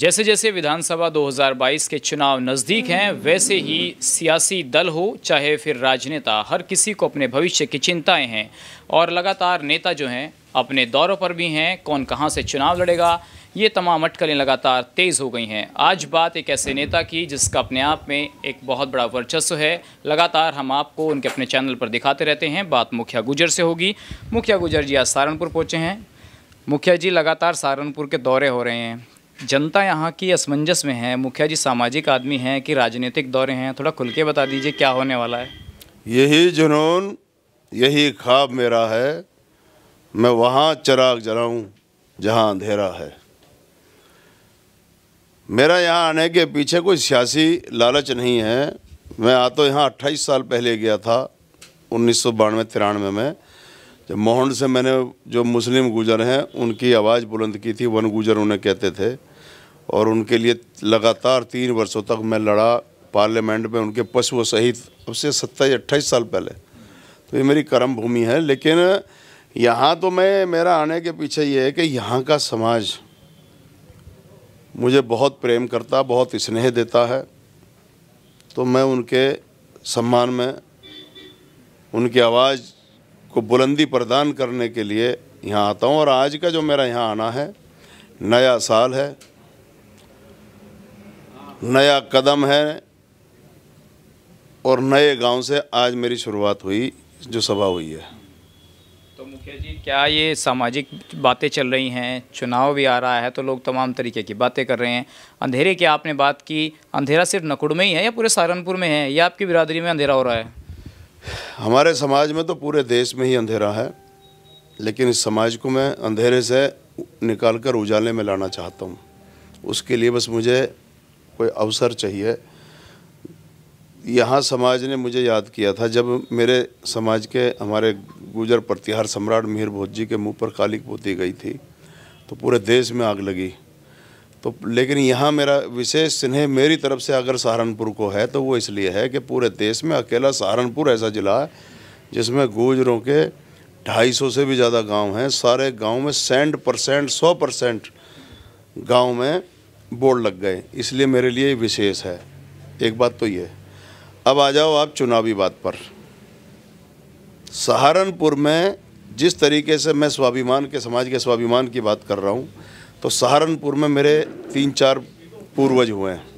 जैसे जैसे विधानसभा 2022 के चुनाव नज़दीक हैं वैसे ही सियासी दल हो चाहे फिर राजनेता हर किसी को अपने भविष्य की चिंताएं हैं और लगातार नेता जो हैं अपने दौरों पर भी हैं कौन कहां से चुनाव लड़ेगा ये तमाम अटकलें लगातार तेज़ हो गई हैं आज बात एक ऐसे नेता की जिसका अपने आप में एक बहुत बड़ा वर्चस्व है लगातार हम आपको उनके अपने चैनल पर दिखाते रहते हैं बात मुखिया गुजर से होगी मुखिया गुजर जी आज सहारनपुर पहुँचे हैं मुखिया जी लगातार सहारनपुर के दौरे हो रहे हैं जनता यहाँ की असमंजस में है मुखिया जी सामाजिक आदमी हैं कि राजनीतिक दौरे हैं थोड़ा खुल के बता दीजिए क्या होने वाला है यही जुनून यही ख्वाब मेरा है मैं वहाँ चिराग जलाऊँ जहाँ अंधेरा है मेरा यहाँ आने के पीछे कोई सियासी लालच नहीं है मैं आ तो यहाँ अट्ठाईस साल पहले गया था उन्नीस सौ बानवे तिरानवे में जब मोहन से मैंने जो मुस्लिम गुजर हैं उनकी आवाज़ बुलंद की थी वन गुजर उन्हें कहते थे और उनके लिए लगातार तीन वर्षों तक मैं लड़ा पार्लियामेंट में उनके पशु सहित अब से सत्ताईस अट्ठाईस साल पहले तो ये मेरी कर्म भूमि है लेकिन यहाँ तो मैं मेरा आने के पीछे ये है कि यहाँ का समाज मुझे बहुत प्रेम करता बहुत स्नेह देता है तो मैं उनके सम्मान में उनकी आवाज़ को बुलंदी प्रदान करने के लिए यहाँ आता हूँ और आज का जो मेरा यहाँ आना है नया साल है नया कदम है और नए गांव से आज मेरी शुरुआत हुई जो सभा हुई है तो मुखिया जी क्या ये सामाजिक बातें चल रही हैं चुनाव भी आ रहा है तो लोग तमाम तरीके की बातें कर रहे हैं अंधेरे की आपने बात की अंधेरा सिर्फ नकुड़ में ही है या पूरे सहारनपुर में है या आपकी बिरादरी में अंधेरा हो रहा है हमारे समाज में तो पूरे देश में ही अंधेरा है लेकिन इस समाज को मैं अंधेरे से निकाल कर उजाले में लाना चाहता हूँ उसके लिए बस मुझे कोई अवसर चाहिए यहाँ समाज ने मुझे याद किया था जब मेरे समाज के हमारे गुजर प्रतिहार सम्राट मिहिर भोज जी के मुंह पर काली पोती गई थी तो पूरे देश में आग लगी तो लेकिन यहाँ मेरा विशेष स्नेह मेरी तरफ से अगर सहारनपुर को है तो वो इसलिए है कि पूरे देश में अकेला सहारनपुर ऐसा ज़िला है जिसमें गुजरों के सौ से भी ज़्यादा गांव हैं सारे गांव में सेंड परसेंट सौ परसेंट गाँव में बोर्ड लग गए इसलिए मेरे लिए विशेष है एक बात तो ये अब आ जाओ आप चुनावी बात पर सहारनपुर में जिस तरीके से मैं स्वाभिमान के समाज के स्वाभिमान की बात कर रहा हूँ तो सहारनपुर में मेरे तीन चार पूर्वज हुए हैं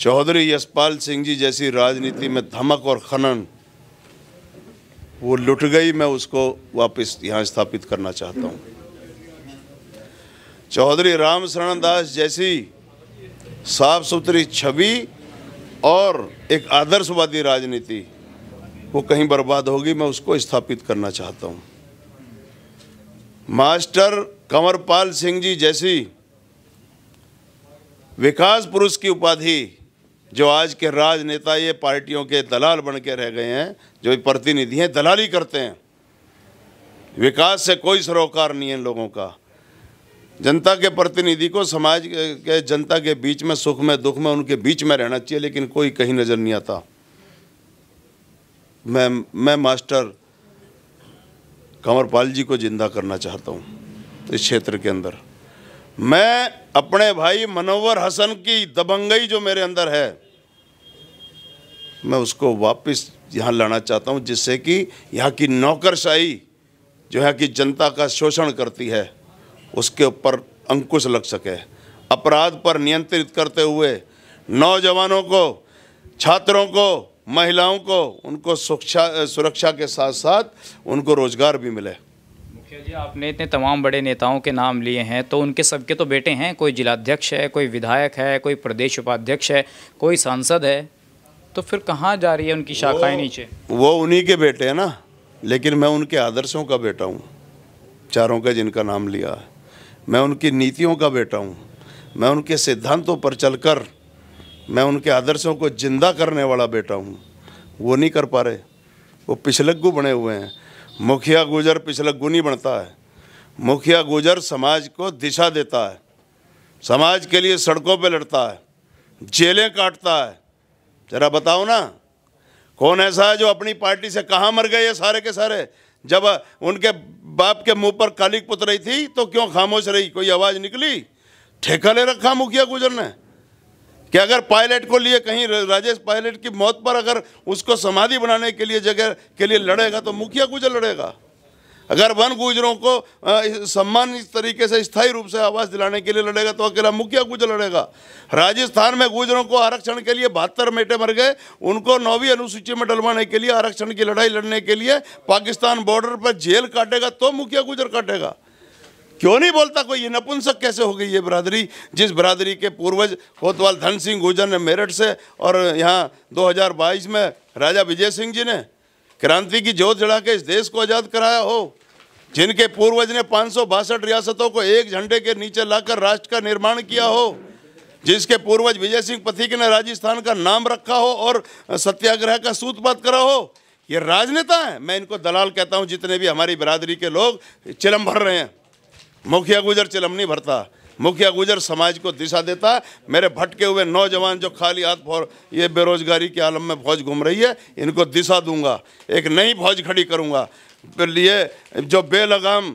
चौधरी यशपाल सिंह जी जैसी राजनीति में धमक और खनन वो लुट गई मैं उसको वापस यहाँ स्थापित करना चाहता हूँ चौधरी राम शरण दास जैसी साफ सुथरी छवि और एक आदर्शवादी राजनीति वो कहीं बर्बाद होगी मैं उसको स्थापित करना चाहता हूँ मास्टर कंवरपाल सिंह जी जैसी विकास पुरुष की उपाधि जो आज के राजनेता ये पार्टियों के दलाल बन के रह गए हैं जो प्रतिनिधि हैं दलाली करते हैं विकास से कोई सरोकार नहीं है लोगों का जनता के प्रतिनिधि को समाज के जनता के बीच में सुख में दुख में उनके बीच में रहना चाहिए लेकिन कोई कहीं नज़र नहीं आता मैं मैं मास्टर कंवरपाल जी को जिंदा करना चाहता हूँ इस क्षेत्र के अंदर मैं अपने भाई मनोवर हसन की दबंगई जो मेरे अंदर है मैं उसको वापस यहाँ लाना चाहता हूँ जिससे कि यहाँ की नौकरशाही जो है की जनता का शोषण करती है उसके ऊपर अंकुश लग सके अपराध पर नियंत्रित करते हुए नौजवानों को छात्रों को महिलाओं को उनको सुरक्षा सुरक्षा के साथ साथ उनको रोजगार भी मिले मुखिया जी आपने इतने तमाम बड़े नेताओं के नाम लिए हैं तो उनके सबके तो बेटे हैं कोई जिलाध्यक्ष है कोई विधायक है कोई प्रदेश उपाध्यक्ष है कोई सांसद है तो फिर कहाँ जा रही है उनकी शाखाएं नीचे वो उन्हीं के बेटे हैं ना लेकिन मैं उनके आदर्शों का बेटा हूँ चारों का जिनका नाम लिया है मैं उनकी नीतियों का बेटा हूँ मैं उनके सिद्धांतों पर चलकर मैं उनके आदर्शों को जिंदा करने वाला बेटा हूँ वो नहीं कर पा रहे वो पिछलग्गू बने हुए हैं मुखिया गुजर पिछलग्गू नहीं बनता है मुखिया गुजर समाज को दिशा देता है समाज के लिए सड़कों पे लड़ता है जेलें काटता है जरा बताओ ना कौन ऐसा है जो अपनी पार्टी से कहाँ मर गए ये सारे के सारे जब उनके बाप के मुंह पर काली पुत रही थी तो क्यों खामोश रही कोई आवाज़ निकली ठेका ले रखा मुखिया गुजर ने कि अगर पायलट को लिए कहीं राजेश पायलट की मौत पर अगर उसको समाधि बनाने के लिए जगह के लिए लड़ेगा तो मुखिया गुजर लड़ेगा अगर वन गुजरों को सम्मान तरीके से स्थायी रूप से आवास दिलाने के लिए लड़ेगा तो अकेला मुखिया गुजर लड़ेगा राजस्थान में गुजरों को आरक्षण के लिए बहत्तर मेटे मर गए उनको नौवीं अनुसूची में डलवाने के लिए आरक्षण की लड़ाई लड़ने के लिए पाकिस्तान बॉर्डर पर जेल काटेगा तो मुखिया गुजर काटेगा क्यों नहीं बोलता कोई ये नपुंसक कैसे हो गई ये बरादरी जिस बरादरी के पूर्वज कोतवाल धन सिंह गुजर ने मेरठ से और यहाँ 2022 में राजा विजय सिंह जी ने क्रांति की जोत जड़ा के इस देश को आज़ाद कराया हो जिनके पूर्वज ने पाँच रियासतों को एक झंडे के नीचे लाकर राष्ट्र का निर्माण किया हो जिसके पूर्वज विजय सिंह पथिक ने राजस्थान का नाम रखा हो और सत्याग्रह का सूत्रपात करा हो ये राजनेता हैं मैं इनको दलाल कहता हूँ जितने भी हमारी बिरादरी के लोग चिलम भर रहे हैं मुखिया गुजर चिलम नहीं भरता मुखिया गुजर समाज को दिशा देता है मेरे भटके हुए नौजवान जो खाली हाथ फौर ये बेरोजगारी के आलम में फौज घूम रही है इनको दिशा दूंगा एक नई फौज खड़ी करूँगा लिए जो बेलगाम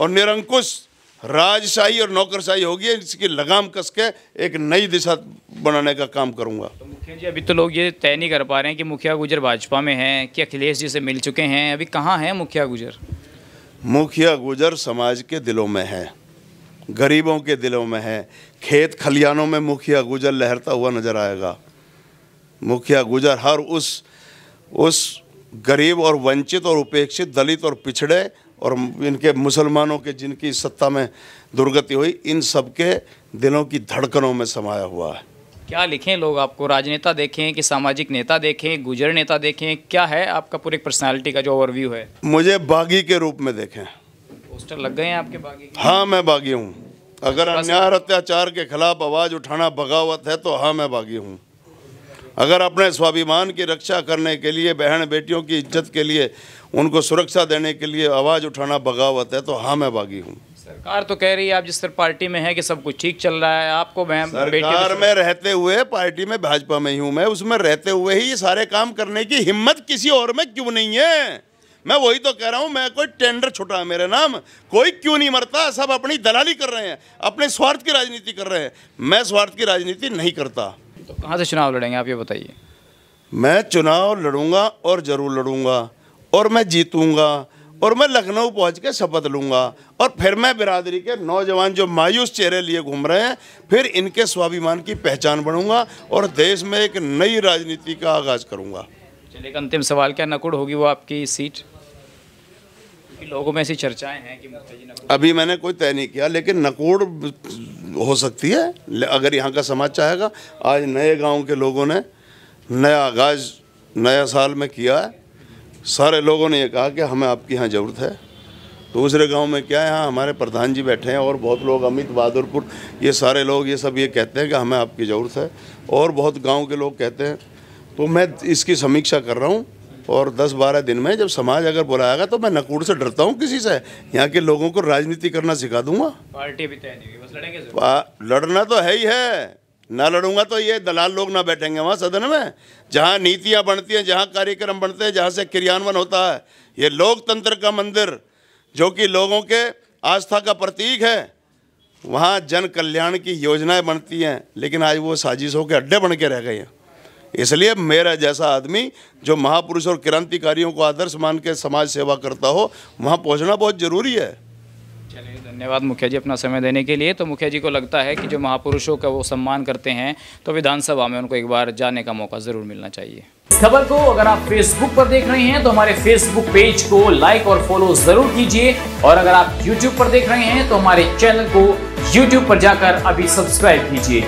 और निरंकुश राजशाही और नौकरशाही होगी इसकी लगाम कस के एक नई दिशा बनाने का काम करूंगा तो मुखिया जी अभी तो लोग ये तय नहीं कर पा रहे हैं कि मुखिया गुजर भाजपा में हैं कि अखिलेश जी से मिल चुके हैं अभी कहाँ हैं मुखिया गुजर मुखिया गुजर समाज के दिलों में है गरीबों के दिलों में है खेत खलियानों में मुखिया गुजर लहरता हुआ नजर आएगा मुखिया गुजर हर उस उस गरीब और वंचित और उपेक्षित दलित और पिछड़े और इनके मुसलमानों के जिनकी सत्ता में दुर्गति हुई इन सबके दिलों की धड़कनों में समाया हुआ है क्या लिखें लोग आपको राजनेता देखें कि सामाजिक नेता देखें गुजर नेता देखें क्या है आपका पूरी पर्सनैलिटी का जो ओवरव्यू है मुझे बागी के रूप में देखें पोस्टर लग गए हैं आपके बागी हाँ मैं बागी हूँ अगर अन्याय अत्याचार के खिलाफ आवाज़ उठाना बगावत है तो हाँ मैं बागी हूँ अगर अपने स्वाभिमान की रक्षा करने के लिए बहन बेटियों की इज्जत के लिए उनको सुरक्षा देने के लिए आवाज़ उठाना बगावत है तो हाँ मैं बागी हूँ सरकार तो कह रही है आप जिस तरह पार्टी में है कि सब कुछ ठीक चल रहा है आपको मैं सरकार में रहते हुए पार्टी में भाजपा में ही हूँ मैं उसमें रहते हुए ही सारे काम करने की हिम्मत किसी और में क्यों नहीं है मैं वही तो कह रहा हूँ मैं कोई टेंडर छुटा मेरे नाम कोई क्यों नहीं मरता सब अपनी दलाली कर रहे हैं अपने स्वार्थ की राजनीति कर रहे हैं मैं स्वार्थ की राजनीति नहीं करता तो कहाँ से चुनाव लड़ेंगे आप ये बताइए मैं चुनाव लड़ूंगा और ज़रूर लड़ूंगा और मैं जीतूंगा और मैं लखनऊ पहुंच के शपथ लूंगा और फिर मैं बिरादरी के नौजवान जो मायूस चेहरे लिए घूम रहे हैं फिर इनके स्वाभिमान की पहचान बनूंगा और देश में एक नई राजनीति का आगाज़ करूंगा चलिए अंतिम सवाल क्या नकुड़ होगी वो आपकी सीट लोगों में ऐसी चर्चाएं हैं कि अभी मैंने कोई तय नहीं किया लेकिन नकोड़ हो सकती है अगर यहाँ का समाज चाहेगा आज नए गांव के लोगों ने नया आगाज नया साल में किया है सारे लोगों ने ये कहा कि हमें आपकी यहाँ ज़रूरत है दूसरे गांव में क्या है यहाँ हमारे प्रधान जी बैठे हैं और बहुत लोग अमित बहादुरपुर ये सारे लोग ये सब ये कहते हैं कि हमें आपकी ज़रूरत है और बहुत गाँव के लोग कहते हैं तो मैं इसकी समीक्षा कर रहा हूँ और 10-12 दिन में जब समाज अगर बुलाएगा तो मैं नकूड़ से डरता हूँ किसी से यहाँ के लोगों को राजनीति करना सिखा दूंगा पार्टी भी तय तो नहीं बस लड़ेंगे लड़ना तो है ही है ना लड़ूंगा तो ये दलाल लोग ना बैठेंगे वहाँ सदन में जहाँ नीतियाँ बनती हैं जहाँ कार्यक्रम बनते हैं जहाँ से क्रियान्वयन होता है ये लोकतंत्र का मंदिर जो कि लोगों के आस्था का प्रतीक है वहाँ जन कल्याण की योजनाएं बनती हैं लेकिन आज वो साजिशों के अड्डे बन के रह गए हैं इसलिए मेरा जैसा आदमी जो महापुरुष और क्रांतिकारियों को आदर्श मान के समाज सेवा करता हो वहाँ पहुँचना बहुत ज़रूरी है धन्यवाद मुखिया जी अपना समय देने के लिए तो मुखिया जी को लगता है कि जो महापुरुषों का वो सम्मान करते हैं तो विधानसभा में उनको एक बार जाने का मौका ज़रूर मिलना चाहिए खबर को अगर आप फेसबुक पर देख रहे हैं तो हमारे फेसबुक पेज को लाइक और फॉलो ज़रूर कीजिए और अगर आप यूट्यूब पर देख रहे हैं तो हमारे चैनल को यूट्यूब पर जाकर अभी सब्सक्राइब कीजिए